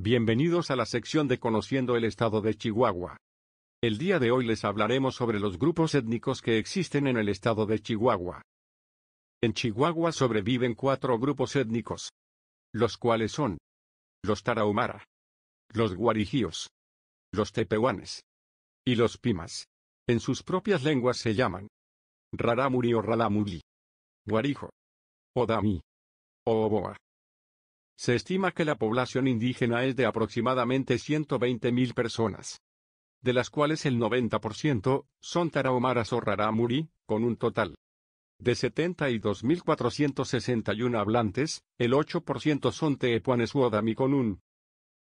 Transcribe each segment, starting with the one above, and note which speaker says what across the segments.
Speaker 1: Bienvenidos a la sección de Conociendo el Estado de Chihuahua. El día de hoy les hablaremos sobre los grupos étnicos que existen en el estado de Chihuahua. En Chihuahua sobreviven cuatro grupos étnicos, los cuales son los tarahumara, los guarijíos, los tepehuanes y los pimas. En sus propias lenguas se llaman raramuri o ralamuli, guarijo, odami, oboa, se estima que la población indígena es de aproximadamente 120.000 personas, de las cuales el 90% son tarahumaras o Raramuri, con un total de 72.461 hablantes, el 8% son Teepuanesuodami con un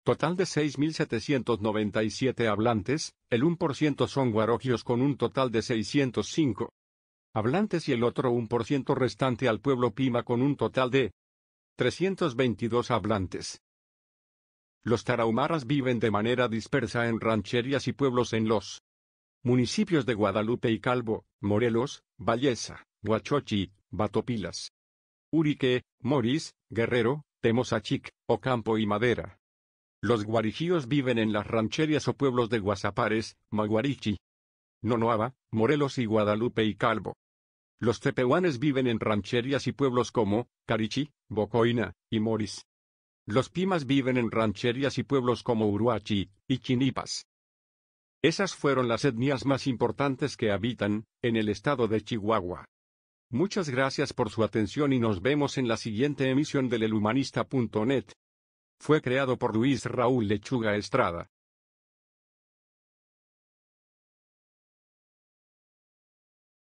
Speaker 1: total de 6.797 hablantes, el 1% son guarogios con un total de 605 hablantes y el otro 1% restante al pueblo Pima con un total de 322 hablantes. Los tarahumaras viven de manera dispersa en rancherías y pueblos en los municipios de Guadalupe y Calvo, Morelos, Valleza, Huachochi, Batopilas, Urique, Moris, Guerrero, Temosachic, Ocampo y Madera. Los guarijíos viven en las rancherías o pueblos de Guazapares, Maguarichi, Nonoaba, Morelos y Guadalupe y Calvo. Los tepehuanes viven en rancherías y pueblos como Carichi, Bocoina y Moris. Los pimas viven en rancherías y pueblos como Uruachi y Chinipas. Esas fueron las etnias más importantes que habitan en el estado de Chihuahua. Muchas gracias por su atención y nos vemos en la siguiente emisión del elhumanista.net. Fue creado por Luis Raúl Lechuga Estrada.